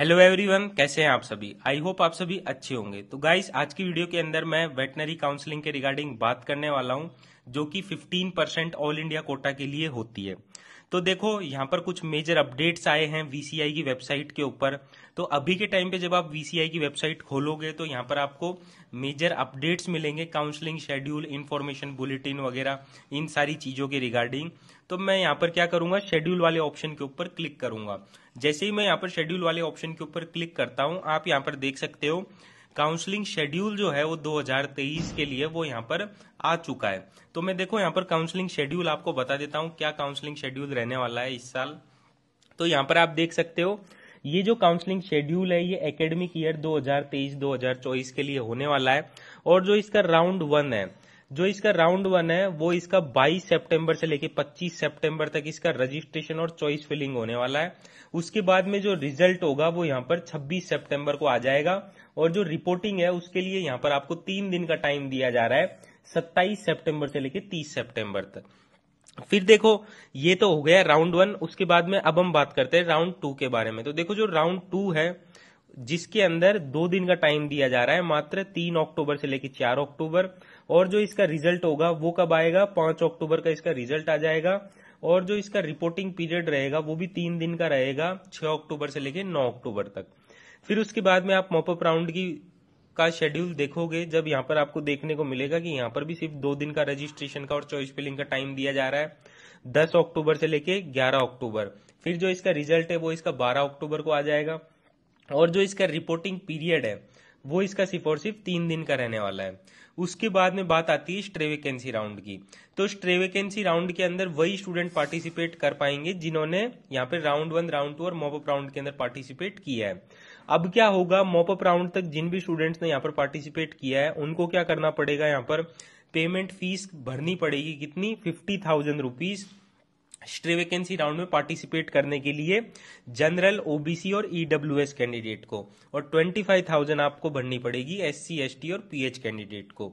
hello everyone कैसे हैं आप सभी आई होप आप सभी अच्छे होंगे तो गाइस आज की वीडियो के अंदर मैं वेटनरी काउंसलिंग के रिगार्डिंग बात करने वाला हूं जो कि 15 परसेंट ऑल इंडिया कोटा के लिए होती है तो देखो यहाँ पर कुछ मेजर अपडेट्स आए हैं वीसीआई की वेबसाइट के ऊपर तो अभी के टाइम पे जब आप वीसीआई की वेबसाइट खोलोगे तो यहाँ पर आपको मेजर अपडेट्स मिलेंगे काउंसलिंग शेड्यूल इन्फॉर्मेशन बुलेटिन वगैरह इन सारी चीज़ों के रिगार्डिंग तो मैं यहाँ पर क्या करूंगा शेड्यूल वाले ऑप्शन के ऊपर क्लिक करूंगा जैसे ही मैं यहाँ पर शेड्यूल वाले ऑप्शन के ऊपर क्लिक करता हूँ आप यहाँ पर देख सकते हो काउंसलिंग शेड्यूल जो है वो 2023 के लिए वो यहाँ पर आ चुका है तो मैं देखो यहाँ पर काउंसलिंग शेड्यूल आपको बता देता हूँ क्या काउंसलिंग शेड्यूल रहने वाला है इस साल तो यहाँ पर आप देख सकते हो ये जो काउंसलिंग शेड्यूल है ये एकेडमिक ईयर 2023-2024 के लिए होने वाला है और जो इसका राउंड वन है जो इसका राउंड वन है वो इसका 22 सितंबर से लेके 25 सितंबर तक इसका रजिस्ट्रेशन और चॉइस फिलिंग होने वाला है उसके बाद में जो रिजल्ट होगा वो यहाँ पर 26 सितंबर को आ जाएगा और जो रिपोर्टिंग है उसके लिए यहाँ पर आपको तीन दिन का टाइम दिया जा रहा है सत्ताईस सेप्टेम्बर से लेकर तीस सेप्टेम्बर तक फिर देखो ये तो हो गया राउंड वन उसके बाद में अब हम बात करते हैं राउंड टू के बारे में तो देखो जो राउंड टू है जिसके अंदर दो दिन का टाइम दिया जा रहा है मात्र तीन अक्टूबर से लेकर चार अक्टूबर और जो इसका रिजल्ट होगा वो कब आएगा पांच अक्टूबर का इसका रिजल्ट आ जाएगा और जो इसका रिपोर्टिंग पीरियड रहेगा वो भी तीन दिन का रहेगा छह अक्टूबर से लेकर नौ अक्टूबर तक फिर उसके बाद में आप मॉपअप राउंड की का शेड्यूल देखोगे जब यहाँ पर आपको देखने को मिलेगा कि यहाँ पर भी सिर्फ दो दिन का रजिस्ट्रेशन का और चॉइस फिलिंग का टाइम दिया जा रहा है दस अक्टूबर से लेके ग्यारह अक्टूबर फिर जो इसका रिजल्ट है वो इसका बारह अक्टूबर को आ जाएगा और जो इसका रिपोर्टिंग पीरियड है वो इसका सिर्फ और सिर्फ तीन दिन का रहने वाला है उसके बाद में बात आती है स्ट्रे वेकेंसी राउंड की तो स्ट्रे वेकेंसी राउंड के अंदर वही स्टूडेंट पार्टिसिपेट कर पाएंगे जिन्होंने यहाँ पे राउंड वन राउंड टू और मॉपअप राउंड के अंदर पार्टिसिपेट किया है अब क्या होगा मॉपअप राउंड तक जिन भी स्टूडेंट्स ने यहाँ पर पार्टिसिपेट किया है उनको क्या करना पड़ेगा यहाँ पर पेमेंट फीस भरनी पड़ेगी कितनी fifty thousand rupees stray vacancy round में पार्टिसिपेट करने के लिए जनरल ओबीसी और ईडब्ल्यू e कैंडिडेट को और ट्वेंटी फाइव थाउजेंड आपको भरनी पड़ेगी एस टी और पीएच कैंडिडेट को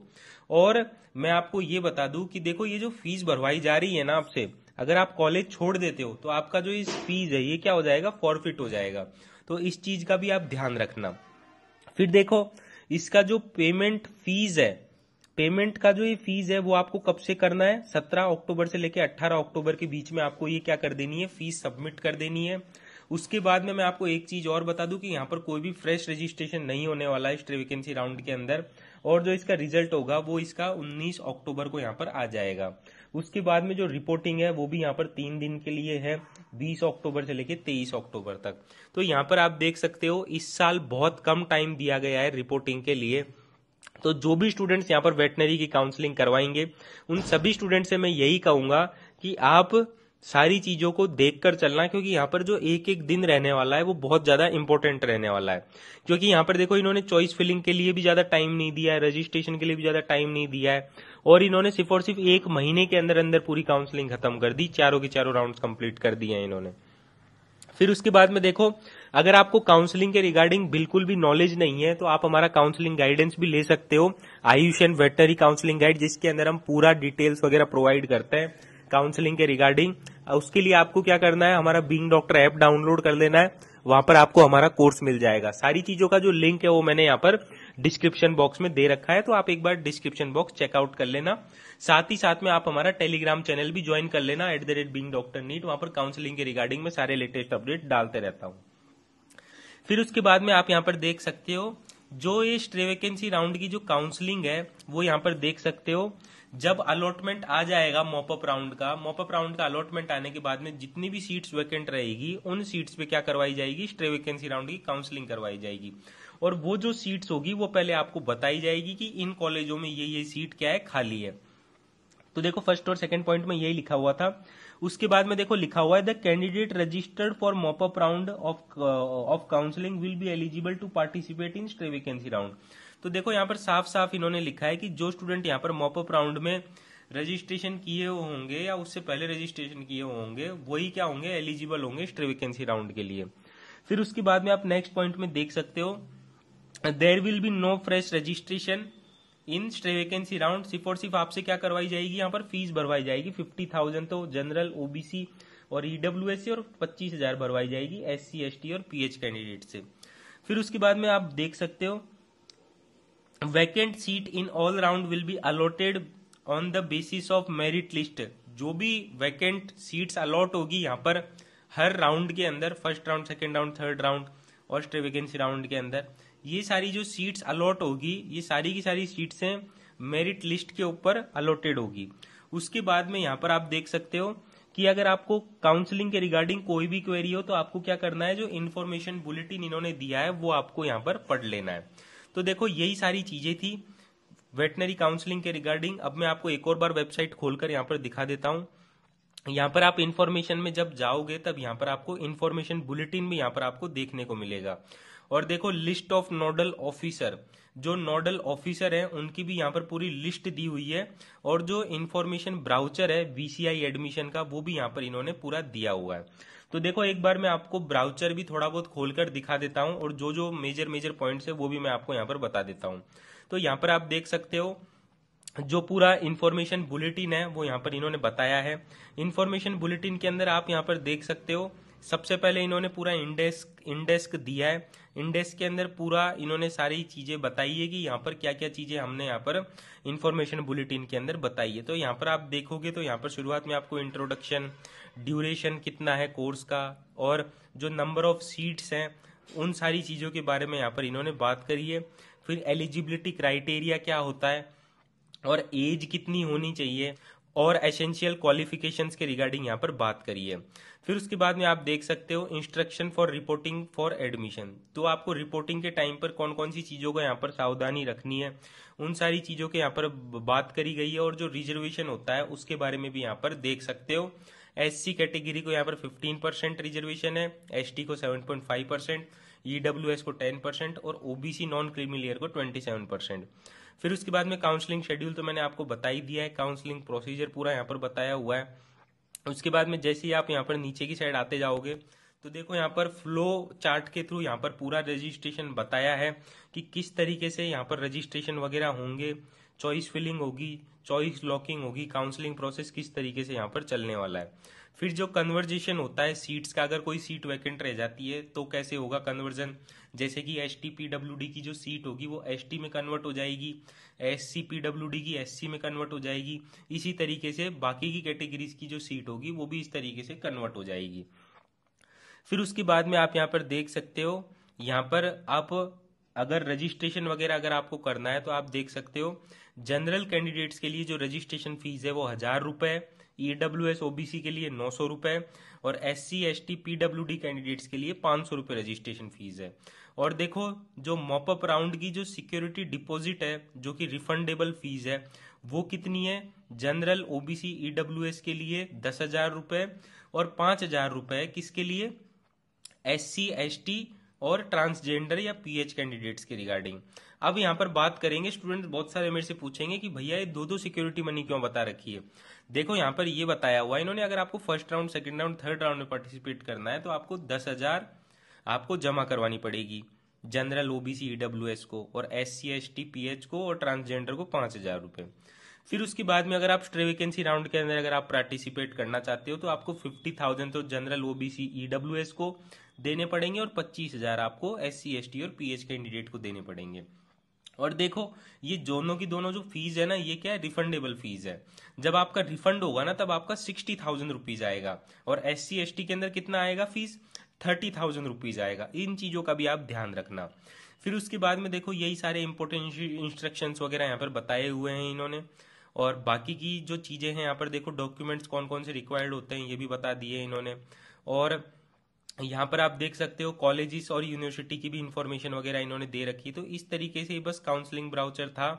और मैं आपको ये बता दू कि देखो ये जो फीस भरवाई जा रही है ना आपसे अगर आप कॉलेज छोड़ देते हो तो आपका जो इस फीस है ये क्या हो जाएगा फॉरफिट हो जाएगा तो इस चीज का भी आप ध्यान रखना फिर देखो इसका जो पेमेंट फीस है पेमेंट का जो ये फीस है वो आपको कब से करना है सत्रह अक्टूबर से लेकर अट्ठारह अक्टूबर के बीच में आपको ये क्या कर देनी है फीस सबमिट कर देनी है उसके बाद में मैं आपको एक चीज और बता दूं कि यहाँ पर कोई भी फ्रेश रजिस्ट्रेशन नहीं होने वाला है वेकेंसी राउंड के अंदर और जो इसका रिजल्ट होगा वो इसका 19 अक्टूबर को यहाँ पर आ जाएगा उसके बाद में जो रिपोर्टिंग है वो भी यहाँ पर तीन दिन के लिए है बीस अक्टूबर से लेकर तेईस अक्टूबर तक तो यहाँ पर आप देख सकते हो इस साल बहुत कम टाइम दिया गया है रिपोर्टिंग के लिए तो जो भी स्टूडेंट्स यहाँ पर वेटनरी की काउंसलिंग करवाएंगे उन सभी स्टूडेंट से मैं यही कहूंगा कि आप सारी चीजों को देखकर चलना क्योंकि यहां पर जो एक एक दिन रहने वाला है वो बहुत ज्यादा इंपॉर्टेंट रहने वाला है क्योंकि यहां पर देखो इन्होंने चॉइस फिलिंग के लिए भी ज्यादा टाइम नहीं दिया है रजिस्ट्रेशन के लिए भी ज्यादा टाइम नहीं दिया है और इन्होंने सिर्फ और सिर्फ एक महीने के अंदर अंदर पूरी काउंसलिंग खत्म कर दी चारों के चारों राउंड कंप्लीट कर दिए इन्होंने फिर उसके बाद में देखो अगर आपको काउंसलिंग के रिगार्डिंग बिल्कुल भी नॉलेज नहीं है तो आप हमारा काउंसलिंग गाइडेंस भी ले सकते हो Ayush and veterinary counselling guide जिसके अंदर हम पूरा डिटेल्स वगैरह प्रोवाइड करते हैं काउंसलिंग के रिगार्डिंग उसके लिए आपको क्या करना है हमारा बींग डॉक्टर ऐप डाउनलोड कर लेना है वहां पर आपको हमारा कोर्स मिल जाएगा सारी चीजों का जो लिंक है वो मैंने यहाँ पर डिस्क्रिप्शन बॉक्स में दे रखा है तो आप एक बार डिस्क्रिप्शन बॉक्स चेकआउट कर लेना साथ ही साथ में आप हमारा टेलीग्राम चैनल भी ज्वाइन कर लेना at the rate being doctor NEET वहां पर काउंसलिंग के रिगार्डिंग में सारे लेटेस्ट अपडेट डालते रहता हूँ फिर उसके बाद में आप यहाँ पर देख सकते हो जो ये स्ट्रेवेकेंसी राउंड की जो काउंसलिंग है वो यहाँ पर देख सकते हो जब अलॉटमेंट आ जाएगा मॉपअप राउंड का मॉपअप राउंड का अलॉटमेंट आने के बाद में जितनी भी सीट्स वैकेंट रहेगी उन सीट्स पे क्या करवाई जाएगी स्ट्रे वैकेंसी राउंड की काउंसलिंग करवाई जाएगी और वो जो सीट्स होगी वो पहले आपको बताई जाएगी कि इन कॉलेजों में ये ये सीट क्या है खाली है तो देखो फर्स्ट और सेकेंड पॉइंट में यही लिखा हुआ था उसके बाद में देखो लिखा हुआ है the candidate registered for mop up round of of counselling will be eligible to participate in stray vacancy round तो देखो यहाँ पर साफ साफ इन्होंने लिखा है कि जो स्टूडेंट यहाँ पर मॉपअप राउंड में रजिस्ट्रेशन किए होंगे या उससे पहले रजिस्ट्रेशन किए होंगे वही क्या होंगे एलिजिबल होंगे स्ट्रे वैकेंसी राउंड के लिए फिर उसके बाद में आप नेक्स्ट पॉइंट में देख सकते हो there will be no fresh registration in stray vacancy round सिर्फ और सिर्फ आपसे क्या करवाई जाएगी यहाँ पर फीस भरवाई जाएगी फिफ्टी थाउजेंड तो जनरल ओबीसी और ईडब्ल्यू e एस और पच्चीस हजार भरवाई जाएगी एस सी एस टी और पीएच कैंडिडेट से फिर उसके बाद में आप देख सकते हो vacant seat in all round will be allotted on the basis of merit list जो भी वैकेंट सीट्स अलॉट होगी यहाँ पर हर राउंड के अंदर first round second round third round और स्ट्रे वैकेंसी राउंड के अंदर ये सारी जो सीट्स अलॉट होगी ये सारी की सारी हैं मेरिट लिस्ट के ऊपर अलॉटेड होगी उसके बाद में यहाँ पर आप देख सकते हो कि अगर आपको काउंसलिंग के रिगार्डिंग कोई भी क्वेरी हो तो आपको क्या करना है जो इन्फॉर्मेशन बुलेटिन इन्होंने दिया है वो आपको यहाँ पर पढ़ लेना है तो देखो यही सारी चीजें थी वेटनरी काउंसलिंग के रिगार्डिंग अब मैं आपको एक और बार वेबसाइट खोलकर यहाँ पर दिखा देता हूँ यहाँ पर आप इन्फॉर्मेशन में जब जाओगे तब यहाँ पर आपको इन्फॉर्मेशन बुलेटिन भी यहाँ पर आपको देखने को मिलेगा और देखो लिस्ट ऑफ नोडल ऑफिसर जो नोडल ऑफिसर हैं उनकी भी यहाँ पर पूरी लिस्ट दी हुई है और जो इन्फॉर्मेशन ब्राउचर है बीसीआई एडमिशन का वो भी यहाँ पर इन्होंने पूरा दिया हुआ है तो देखो एक बार मैं आपको ब्राउचर भी थोड़ा बहुत खोलकर दिखा देता हूँ और जो जो मेजर मेजर पॉइंट है वो भी मैं आपको यहाँ पर बता देता हूँ तो यहाँ पर आप देख सकते हो जो पूरा इन्फॉर्मेशन बुलेटिन है वो यहाँ पर इन्होंने बताया है इन्फॉर्मेशन बुलेटिन के अंदर आप यहाँ पर देख सकते हो सबसे पहले इन्होंने पूरा इंडेस्क इंडेस्क दिया है इंडेस्क के अंदर पूरा इन्होंने सारी चीज़ें बताई है कि यहाँ पर क्या क्या चीज़ें हमने यहाँ पर इन्फॉर्मेशन बुलेटिन के अंदर बताई है तो यहाँ पर आप देखोगे तो यहाँ पर शुरुआत में आपको इंट्रोडक्शन ड्यूरेशन कितना है कोर्स का और जो नंबर ऑफ सीट्स हैं उन सारी चीज़ों के बारे में यहाँ पर इन्होंने बात करी है फिर एलिजिबिलिटी क्राइटेरिया क्या होता है और एज कितनी होनी चाहिए और एसेंशियल क्वालिफिकेशंस के रिगार्डिंग यहाँ पर बात करी है फिर उसके बाद में आप देख सकते हो instruction for reporting for admission तो आपको रिपोर्टिंग के टाइम पर कौन कौन सी चीज़ों को यहाँ पर सावधानी रखनी है उन सारी चीज़ों के यहाँ पर बात करी गई है और जो रिजर्वेशन होता है उसके बारे में भी यहाँ पर देख सकते हो एस सी कैटेगरी को यहाँ पर 15 परसेंट रिजर्वेशन है एस टी को 7.5 परसेंट ई एस को 10 परसेंट और ओबीसी नॉन क्रिमिलियर को को 27 परसेंट फिर उसके बाद में काउंसलिंग शेड्यूल तो मैंने आपको बता ही दिया है काउंसलिंग प्रोसीजर पूरा यहाँ पर बताया हुआ है उसके बाद में जैसे ही आप यहाँ पर नीचे की साइड आते जाओगे तो देखो यहाँ पर फ्लो चार्ट के थ्रू यहाँ पर पूरा रजिस्ट्रेशन बताया है कि किस तरीके से यहाँ पर रजिस्ट्रेशन वगैरह होंगे चॉइस फिलिंग होगी चॉइस लॉकिंग होगी काउंसलिंग प्रोसेस किस तरीके से यहाँ पर चलने वाला है फिर जो कन्वर्जेशन होता है सीट्स का अगर कोई सीट वैकेंट रह जाती है तो कैसे होगा कन्वर्जन जैसे कि S T P W D की जो सीट होगी वो एस टी में कन्वर्ट हो जाएगी S C P W D की एस सी में कन्वर्ट हो जाएगी इसी तरीके से बाकी की कैटेगरीज की जो सीट होगी वो भी इस तरीके से कन्वर्ट हो जाएगी फिर उसके बाद में आप यहाँ पर देख सकते हो यहाँ पर आप अगर रजिस्ट्रेशन वगैरह अगर आपको करना है तो आप देख सकते हो जनरल कैंडिडेट्स के लिए जो रजिस्ट्रेशन फीस है वो हजार रुपये ईडब्ल्यू एस ओबीसी के लिए नौ सौ रुपए और S C S T P W D candidates के लिए पांच सौ रुपए रजिस्ट्रेशन फीस है और देखो जो मॉपअप राउंड की जो सिक्योरिटी डिपॉजिट है जो कि रिफंडेबल फीस है वो कितनी है जनरल ओबीसी एस के लिए दस हजार रुपए और पांच हजार रुपए किसके लिए एस सी एस टी और ट्रांसजेंडर या पीएच कैंडिडेट्स के रिगार्डिंग अब यहाँ पर बात करेंगे स्टूडेंट बहुत सारे मेरे से पूछेंगे कि भैया ये दो दो सिक्योरिटी मनी क्यों बता रखी है देखो यहाँ पर ये बताया हुआ इन्होंने अगर आपको first round second round third round में पार्टिसिपेट करना है तो आपको दस हजार आपको जमा करवानी पड़ेगी जनरल ओबीसी ईडब्ल्यू को और S C S T P H को और ट्रांसजेंडर को पांच हजार फिर उसके बाद में अगर आप स्ट्रे वैकेंसी राउंड के अंदर अगर आप पार्टिसिपेट करना चाहते हो तो आपको फिफ्टी थाउजेंड तो जनरल ओबीसी ईडब्ल्यू को देने पड़ेंगे और पच्चीस हजार आपको एस सी एस टी और पी एच कैंडिडेट को देने पड़ेंगे और देखो ये दोनों की दोनों जो फीस है ना ये क्या है रिफंडेबल फीस है जब आपका रिफंड होगा ना तब आपका सिक्सटी थाउजेंड रुपीज आएगा और एस सी एस टी के अंदर कितना आएगा फीस थर्टी थाउजेंड रुपीज आएगा इन चीजों का भी आप ध्यान रखना फिर उसके बाद में देखो यही सारे इंपोर्टेंट इंस्ट्रक्शन वगैरह यहाँ पर बताए हुए हैं इन्होंने और बाकी की जो चीज़ें हैं यहाँ पर देखो डॉक्यूमेंट्स कौन कौन से रिक्वायर्ड होते हैं ये भी बता दिए इन्होंने और यहाँ पर आप देख सकते हो कॉलेजेस और यूनिवर्सिटी की भी इंफॉर्मेशन वगैरह इन्होंने दे रखी तो इस तरीके से बस काउंसलिंग ब्राउचर था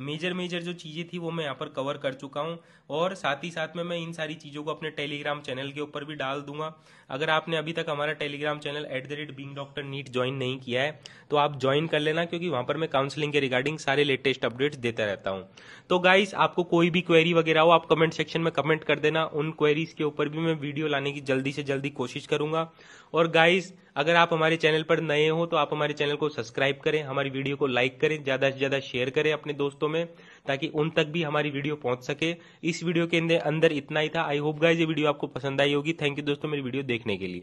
मेजर मेजर जो चीज़ें थी वो मैं यहाँ पर कवर कर चुका हूँ और साथ ही साथ में मैं इन सारी चीज़ों को अपने टेलीग्राम चैनल के ऊपर भी डाल दूंगा अगर आपने अभी तक हमारा Telegram channel at the rate being doctor NEET join नहीं किया है तो आप ज्वाइन कर लेना क्योंकि वहाँ पर मैं काउंसलिंग के रिगार्डिंग सारे लेटेस्ट अपडेट्स देता रहता हूँ तो गाइज आपको कोई भी क्वेरी वगैरह हो आप कमेंट सेक्शन में कमेंट कर देना उन क्वेरीज के ऊपर भी मैं वीडियो लाने की जल्दी से जल्दी कोशिश करूंगा और गाइज अगर आप हमारे चैनल पर नए हो तो आप हमारे चैनल को सब्सक्राइब करें हमारी वीडियो को लाइक करें ज़्यादा से ज़्यादा शेयर करें अपने दोस्तों में ताकि उन तक भी हमारी वीडियो पहुंच सके इस वीडियो के अंदर इतना ही था आई होप गाइज ये वीडियो आपको पसंद आई होगी थैंक यू दोस्तों मेरी वीडियो देखने के लिए